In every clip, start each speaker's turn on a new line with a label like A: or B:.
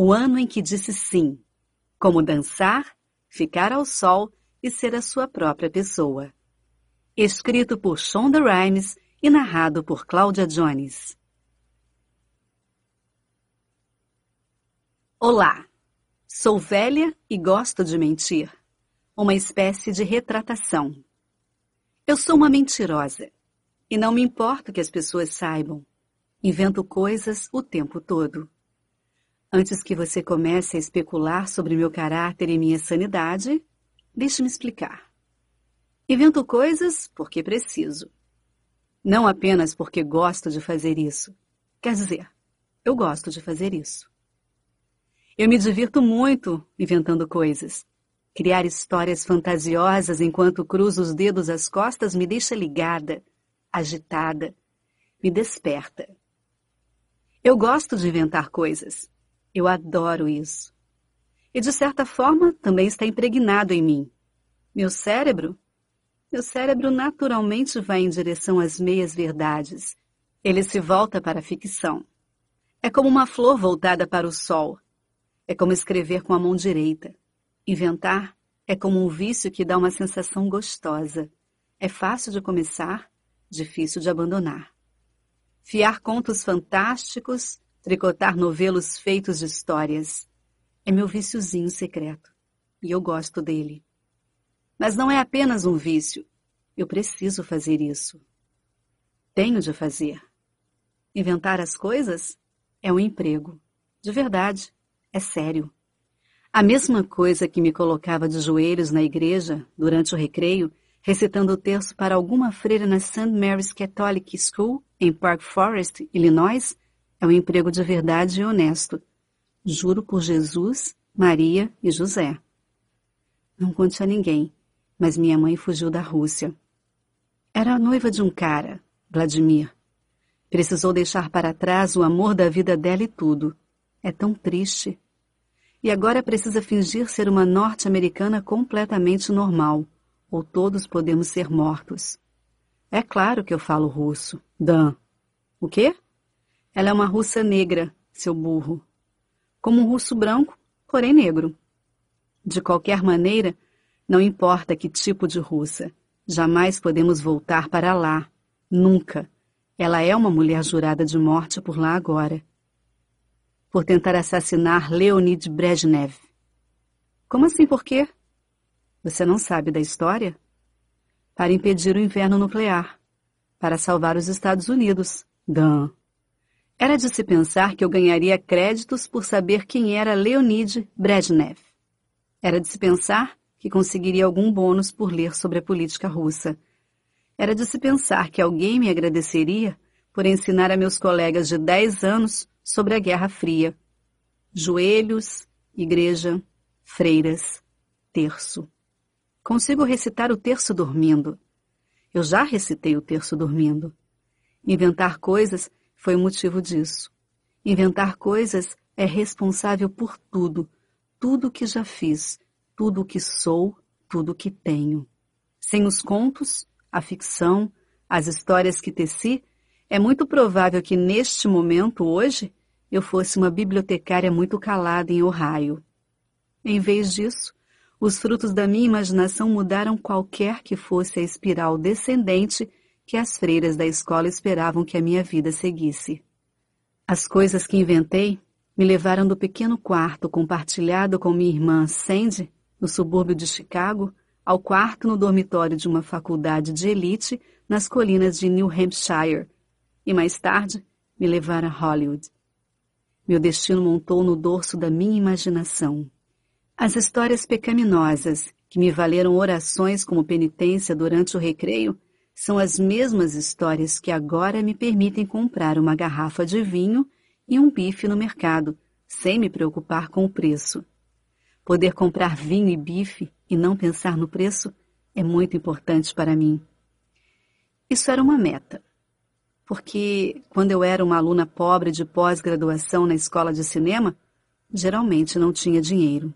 A: o ano em que disse sim, como dançar, ficar ao sol e ser a sua própria pessoa. Escrito por Shonda Rhimes e narrado por Cláudia Jones. Olá! Sou velha e gosto de mentir. Uma espécie de retratação. Eu sou uma mentirosa e não me importo que as pessoas saibam. Invento coisas o tempo todo. Antes que você comece a especular sobre meu caráter e minha sanidade, deixe-me explicar. Invento coisas porque preciso. Não apenas porque gosto de fazer isso. Quer dizer, eu gosto de fazer isso. Eu me divirto muito inventando coisas. Criar histórias fantasiosas enquanto cruzo os dedos às costas me deixa ligada, agitada, me desperta. Eu gosto de inventar coisas. Eu adoro isso. E de certa forma também está impregnado em mim. Meu cérebro? Meu cérebro naturalmente vai em direção às meias verdades. Ele se volta para a ficção. É como uma flor voltada para o sol. É como escrever com a mão direita. Inventar é como um vício que dá uma sensação gostosa. É fácil de começar, difícil de abandonar. Fiar contos fantásticos tricotar novelos feitos de histórias. É meu viciozinho secreto. E eu gosto dele. Mas não é apenas um vício. Eu preciso fazer isso. Tenho de fazer. Inventar as coisas é um emprego. De verdade, é sério. A mesma coisa que me colocava de joelhos na igreja, durante o recreio, recitando o terço para alguma freira na St. Mary's Catholic School, em Park Forest, Illinois, é um emprego de verdade e honesto. Juro por Jesus, Maria e José. Não conte a ninguém, mas minha mãe fugiu da Rússia. Era a noiva de um cara, Vladimir. Precisou deixar para trás o amor da vida dela e tudo. É tão triste. E agora precisa fingir ser uma norte-americana completamente normal, ou todos podemos ser mortos. É claro que eu falo russo. Dan. O quê? Ela é uma russa negra, seu burro. Como um russo branco, porém negro. De qualquer maneira, não importa que tipo de russa, jamais podemos voltar para lá. Nunca. Ela é uma mulher jurada de morte por lá agora. Por tentar assassinar Leonid Brezhnev. Como assim por quê? Você não sabe da história? Para impedir o inverno nuclear. Para salvar os Estados Unidos. Dan. Era de se pensar que eu ganharia créditos por saber quem era Leonid Brezhnev. Era de se pensar que conseguiria algum bônus por ler sobre a política russa. Era de se pensar que alguém me agradeceria por ensinar a meus colegas de 10 anos sobre a Guerra Fria. Joelhos, igreja, freiras, terço. Consigo recitar o terço dormindo. Eu já recitei o terço dormindo. Inventar coisas foi o motivo disso. Inventar coisas é responsável por tudo, tudo que já fiz, tudo que sou, tudo que tenho. Sem os contos, a ficção, as histórias que teci, é muito provável que neste momento, hoje, eu fosse uma bibliotecária muito calada em Ohio. Em vez disso, os frutos da minha imaginação mudaram qualquer que fosse a espiral descendente que as freiras da escola esperavam que a minha vida seguisse. As coisas que inventei me levaram do pequeno quarto compartilhado com minha irmã Sandy, no subúrbio de Chicago, ao quarto no dormitório de uma faculdade de elite nas colinas de New Hampshire, e mais tarde me levaram a Hollywood. Meu destino montou no dorso da minha imaginação. As histórias pecaminosas, que me valeram orações como penitência durante o recreio, são as mesmas histórias que agora me permitem comprar uma garrafa de vinho e um bife no mercado, sem me preocupar com o preço. Poder comprar vinho e bife e não pensar no preço é muito importante para mim. Isso era uma meta, porque quando eu era uma aluna pobre de pós-graduação na escola de cinema, geralmente não tinha dinheiro.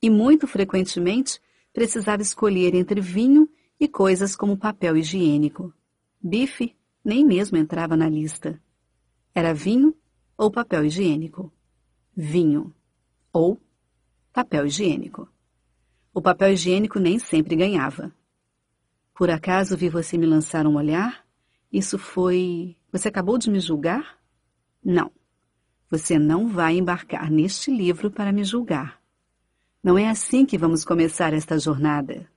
A: E muito frequentemente precisava escolher entre vinho e coisas como papel higiênico. Bife nem mesmo entrava na lista. Era vinho ou papel higiênico. Vinho ou papel higiênico. O papel higiênico nem sempre ganhava. Por acaso vi você me lançar um olhar? Isso foi. Você acabou de me julgar? Não. Você não vai embarcar neste livro para me julgar. Não é assim que vamos começar esta jornada.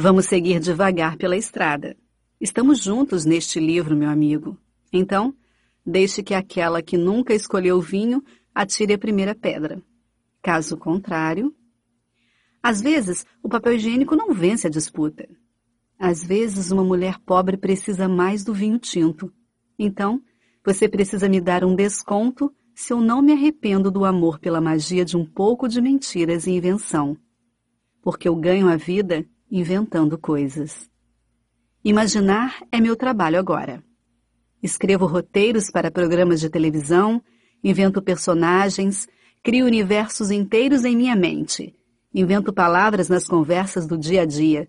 A: Vamos seguir devagar pela estrada. Estamos juntos neste livro, meu amigo. Então, deixe que aquela que nunca escolheu vinho atire a primeira pedra. Caso contrário. Às vezes, o papel higiênico não vence a disputa. Às vezes, uma mulher pobre precisa mais do vinho tinto. Então, você precisa me dar um desconto se eu não me arrependo do amor pela magia de um pouco de mentiras e invenção. Porque eu ganho a vida inventando coisas. Imaginar é meu trabalho agora. Escrevo roteiros para programas de televisão, invento personagens, crio universos inteiros em minha mente, invento palavras nas conversas do dia a dia.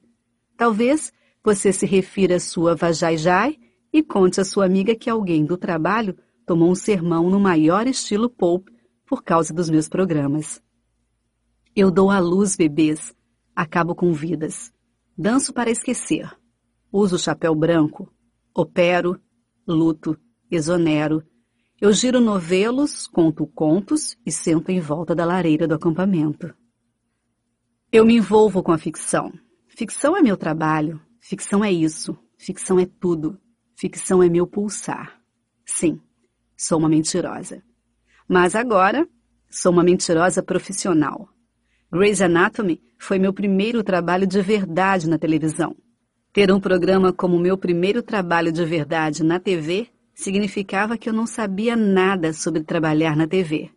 A: Talvez você se refira à sua vajajai e conte à sua amiga que alguém do trabalho tomou um sermão no maior estilo pulp por causa dos meus programas. Eu dou à luz bebês, acabo com vidas. Danço para esquecer. Uso o chapéu branco. Opero, luto, exonero. Eu giro novelos, conto contos e sento em volta da lareira do acampamento. Eu me envolvo com a ficção. Ficção é meu trabalho. Ficção é isso. Ficção é tudo. Ficção é meu pulsar. Sim, sou uma mentirosa. Mas agora sou uma mentirosa profissional. Grey's Anatomy foi meu primeiro trabalho de verdade na televisão. Ter um programa como meu primeiro trabalho de verdade na TV significava que eu não sabia nada sobre trabalhar na TV.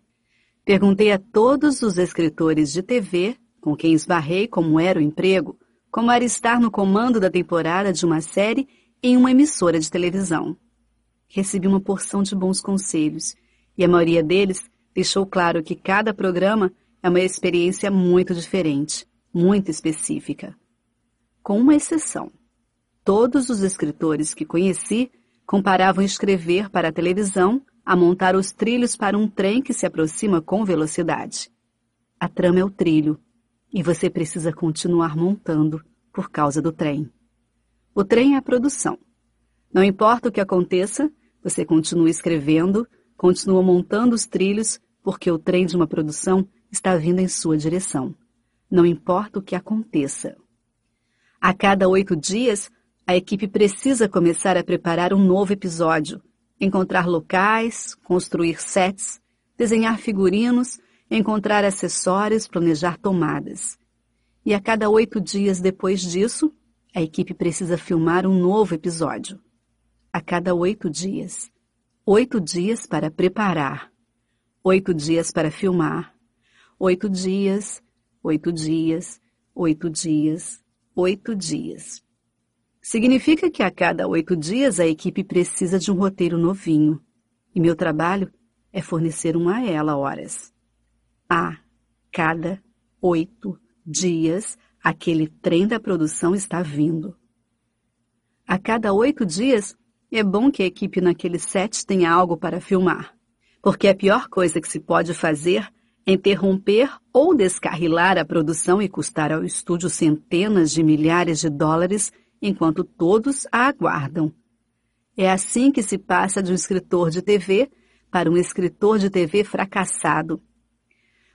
A: Perguntei a todos os escritores de TV com quem esbarrei como era o emprego, como era estar no comando da temporada de uma série em uma emissora de televisão. Recebi uma porção de bons conselhos, e a maioria deles deixou claro que cada programa é uma experiência muito diferente, muito específica. Com uma exceção. Todos os escritores que conheci comparavam escrever para a televisão a montar os trilhos para um trem que se aproxima com velocidade. A trama é o trilho, e você precisa continuar montando por causa do trem. O trem é a produção. Não importa o que aconteça, você continua escrevendo, continua montando os trilhos, porque o trem de uma produção está vindo em sua direção. Não importa o que aconteça. A cada oito dias, a equipe precisa começar a preparar um novo episódio, encontrar locais, construir sets, desenhar figurinos, encontrar acessórios, planejar tomadas. E a cada oito dias depois disso, a equipe precisa filmar um novo episódio. A cada oito dias. Oito dias para preparar. Oito dias para filmar oito dias, oito dias, oito dias, oito dias. Significa que a cada oito dias a equipe precisa de um roteiro novinho, e meu trabalho é fornecer um a ela horas. A cada oito dias, aquele trem da produção está vindo. A cada oito dias, é bom que a equipe naquele set tenha algo para filmar, porque é a pior coisa que se pode fazer interromper ou descarrilar a produção e custar ao estúdio centenas de milhares de dólares enquanto todos a aguardam. É assim que se passa de um escritor de TV para um escritor de TV fracassado.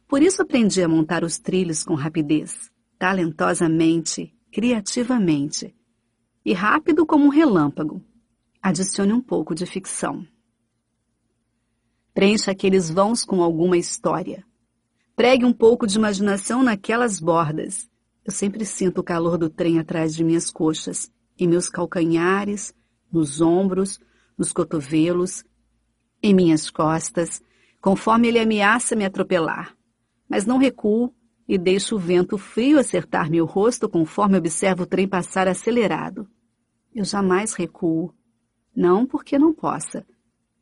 A: Por isso aprendi a montar os trilhos com rapidez, talentosamente, criativamente e rápido como um relâmpago. Adicione um pouco de ficção. Preencha aqueles vãos com alguma história. Pregue um pouco de imaginação naquelas bordas. Eu sempre sinto o calor do trem atrás de minhas coxas, em meus calcanhares, nos ombros, nos cotovelos, em minhas costas, conforme ele ameaça me atropelar. Mas não recuo e deixo o vento frio acertar meu rosto conforme observo o trem passar acelerado. Eu jamais recuo. Não porque não possa,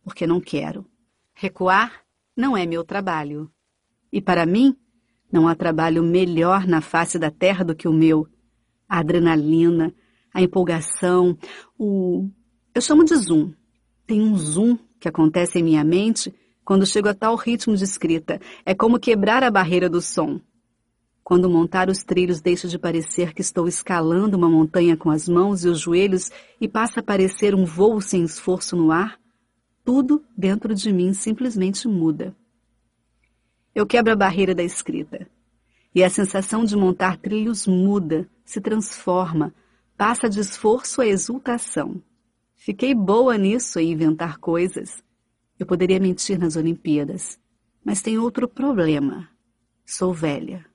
A: porque não quero. Recuar não é meu trabalho. E para mim, não há trabalho melhor na face da terra do que o meu. A adrenalina, a empolgação, o. Eu chamo de zoom. Tem um zoom que acontece em minha mente quando chego a tal ritmo de escrita. É como quebrar a barreira do som. Quando montar os trilhos deixa de parecer que estou escalando uma montanha com as mãos e os joelhos e passa a parecer um voo sem esforço no ar, tudo dentro de mim simplesmente muda eu quebro a barreira da escrita. E a sensação de montar trilhos muda, se transforma, passa de esforço a exultação. Fiquei boa nisso em inventar coisas. Eu poderia mentir nas Olimpíadas, mas tem outro problema. Sou velha.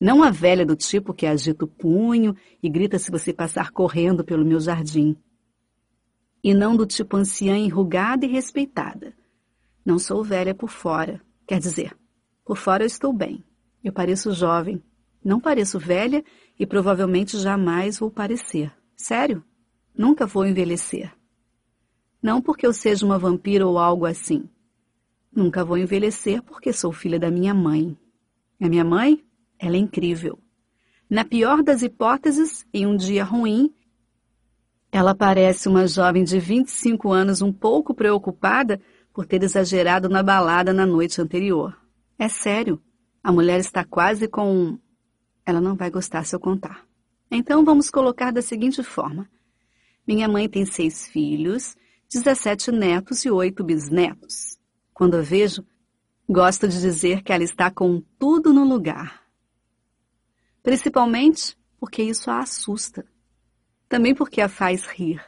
A: Não a velha do tipo que agita o punho e grita se você passar correndo pelo meu jardim. E não do tipo anciã enrugada e respeitada. Não sou velha por fora, Quer dizer, por fora eu estou bem. Eu pareço jovem. Não pareço velha e provavelmente jamais vou parecer. Sério? Nunca vou envelhecer. Não porque eu seja uma vampira ou algo assim. Nunca vou envelhecer porque sou filha da minha mãe. A minha mãe, ela é incrível. Na pior das hipóteses, em um dia ruim, ela parece uma jovem de 25 anos um pouco preocupada por ter exagerado na balada na noite anterior. É sério. A mulher está quase com. Ela não vai gostar se eu contar. Então vamos colocar da seguinte forma: minha mãe tem seis filhos, 17 netos e oito bisnetos. Quando a vejo, gosto de dizer que ela está com tudo no lugar. Principalmente porque isso a assusta. Também porque a faz rir.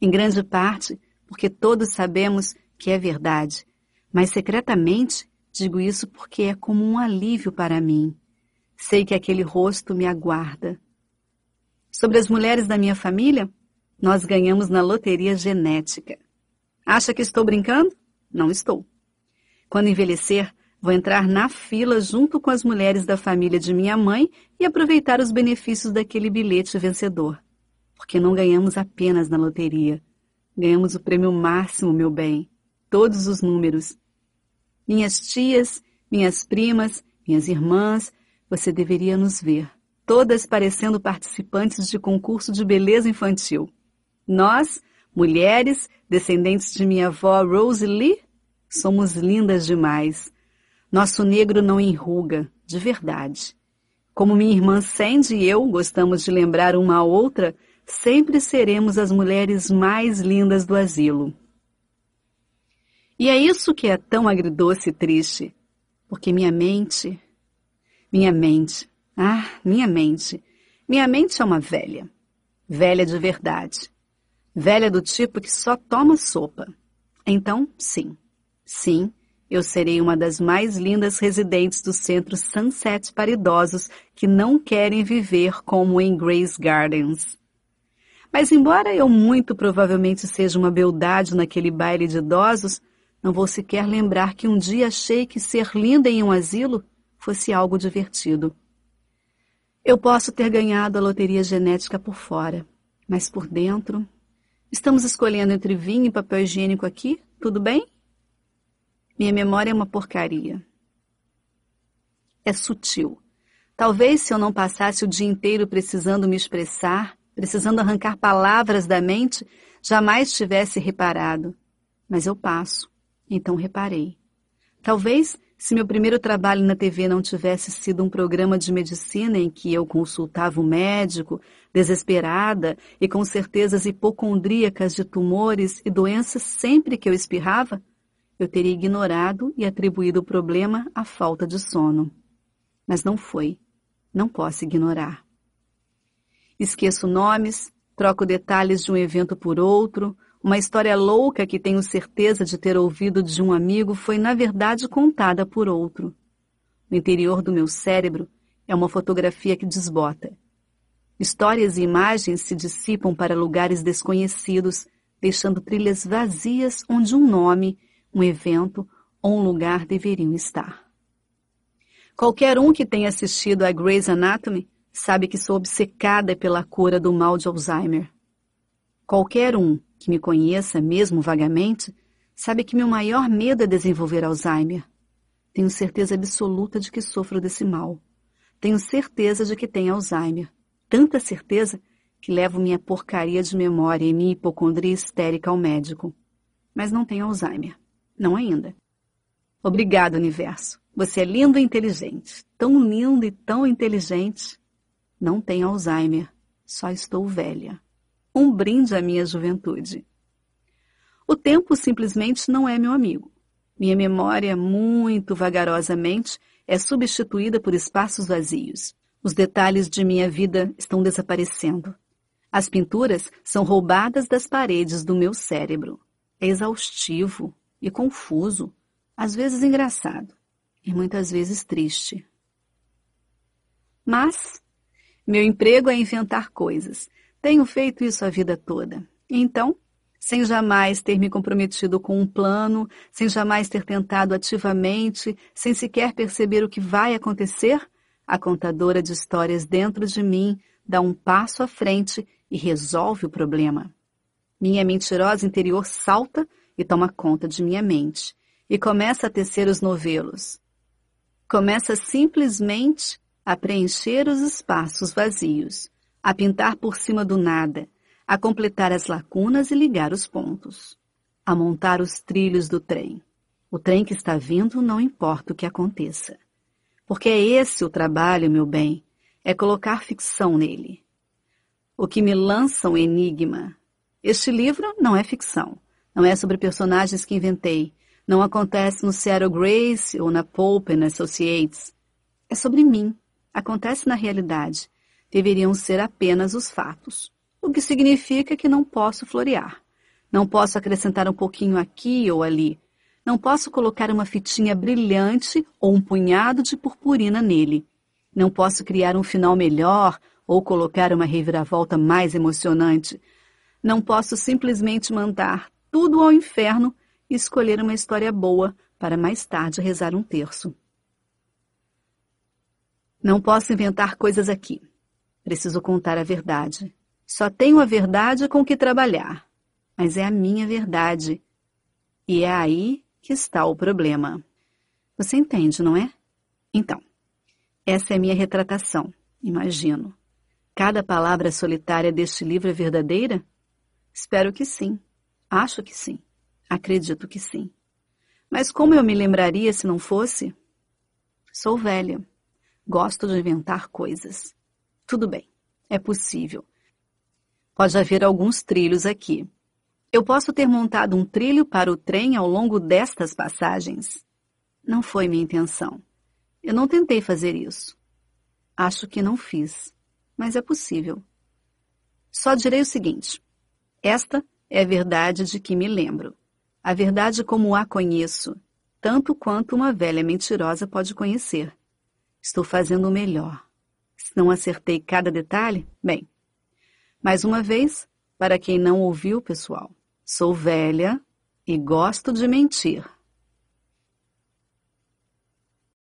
A: Em grande parte porque todos sabemos que é verdade, mas secretamente digo isso porque é como um alívio para mim. Sei que aquele rosto me aguarda. Sobre as mulheres da minha família, nós ganhamos na loteria genética. Acha que estou brincando? Não estou. Quando envelhecer, vou entrar na fila junto com as mulheres da família de minha mãe e aproveitar os benefícios daquele bilhete vencedor. Porque não ganhamos apenas na loteria. Ganhamos o prêmio máximo, meu bem todos os números. Minhas tias, minhas primas, minhas irmãs, você deveria nos ver, todas parecendo participantes de concurso de beleza infantil. Nós, mulheres, descendentes de minha avó Rose Lee, somos lindas demais. Nosso negro não enruga, de verdade. Como minha irmã Sandy e eu gostamos de lembrar uma a outra, sempre seremos as mulheres mais lindas do asilo. E é isso que é tão agridoce e triste, porque minha mente, minha mente, ah, minha mente, minha mente é uma velha, velha de verdade, velha do tipo que só toma sopa. Então, sim, sim, eu serei uma das mais lindas residentes do centro Sunset para idosos que não querem viver como em Grace Gardens. Mas embora eu muito provavelmente seja uma beldade naquele baile de idosos, não vou sequer lembrar que um dia achei que ser linda em um asilo fosse algo divertido. Eu posso ter ganhado a loteria genética por fora, mas por dentro. Estamos escolhendo entre vinho e papel higiênico aqui, tudo bem? Minha memória é uma porcaria. É sutil. Talvez se eu não passasse o dia inteiro precisando me expressar, precisando arrancar palavras da mente, jamais tivesse reparado. Mas eu passo. Então reparei. Talvez, se meu primeiro trabalho na TV não tivesse sido um programa de medicina em que eu consultava o um médico, desesperada e com certezas hipocondríacas de tumores e doenças sempre que eu espirrava, eu teria ignorado e atribuído o problema à falta de sono. Mas não foi. Não posso ignorar. Esqueço nomes, troco detalhes de um evento por outro, uma história louca que tenho certeza de ter ouvido de um amigo foi, na verdade, contada por outro. No interior do meu cérebro é uma fotografia que desbota. Histórias e imagens se dissipam para lugares desconhecidos, deixando trilhas vazias onde um nome, um evento ou um lugar deveriam estar. Qualquer um que tenha assistido a Grey's Anatomy sabe que sou obcecada pela cura do mal de Alzheimer. Qualquer um que me conheça, mesmo vagamente, sabe que meu maior medo é desenvolver Alzheimer. Tenho certeza absoluta de que sofro desse mal. Tenho certeza de que tenho Alzheimer. Tanta certeza que levo minha porcaria de memória e minha hipocondria histérica ao médico. Mas não tenho Alzheimer. Não ainda. Obrigado, universo. Você é lindo e inteligente. Tão lindo e tão inteligente. Não tenho Alzheimer. Só estou velha. Um brinde à minha juventude. O tempo simplesmente não é meu amigo. Minha memória, muito vagarosamente, é substituída por espaços vazios. Os detalhes de minha vida estão desaparecendo. As pinturas são roubadas das paredes do meu cérebro. É exaustivo e confuso, às vezes engraçado e muitas vezes triste. Mas meu emprego é inventar coisas, tenho feito isso a vida toda. Então, sem jamais ter me comprometido com um plano, sem jamais ter tentado ativamente, sem sequer perceber o que vai acontecer, a contadora de histórias dentro de mim dá um passo à frente e resolve o problema. Minha mentirosa interior salta e toma conta de minha mente e começa a tecer os novelos. Começa simplesmente a preencher os espaços vazios a pintar por cima do nada, a completar as lacunas e ligar os pontos, a montar os trilhos do trem. O trem que está vindo não importa o que aconteça. Porque é esse o trabalho, meu bem, é colocar ficção nele. O que me lança um enigma. Este livro não é ficção, não é sobre personagens que inventei, não acontece no Seattle Grace ou na Pope and Associates. É sobre mim, acontece na realidade deveriam ser apenas os fatos, o que significa que não posso florear, não posso acrescentar um pouquinho aqui ou ali, não posso colocar uma fitinha brilhante ou um punhado de purpurina nele, não posso criar um final melhor ou colocar uma reviravolta mais emocionante, não posso simplesmente mandar tudo ao inferno e escolher uma história boa para mais tarde rezar um terço. Não posso inventar coisas aqui. Preciso contar a verdade. Só tenho a verdade com que trabalhar. Mas é a minha verdade. E é aí que está o problema. Você entende, não é? Então, essa é a minha retratação, imagino. Cada palavra solitária deste livro é verdadeira? Espero que sim. Acho que sim. Acredito que sim. Mas como eu me lembraria se não fosse? Sou velha. Gosto de inventar coisas. Tudo bem, é possível. Pode haver alguns trilhos aqui. Eu posso ter montado um trilho para o trem ao longo destas passagens. Não foi minha intenção. Eu não tentei fazer isso. Acho que não fiz, mas é possível. Só direi o seguinte: esta é a verdade de que me lembro. A verdade como a conheço, tanto quanto uma velha mentirosa pode conhecer. Estou fazendo o melhor não acertei cada detalhe, bem. Mais uma vez, para quem não ouviu, pessoal, sou velha e gosto de mentir.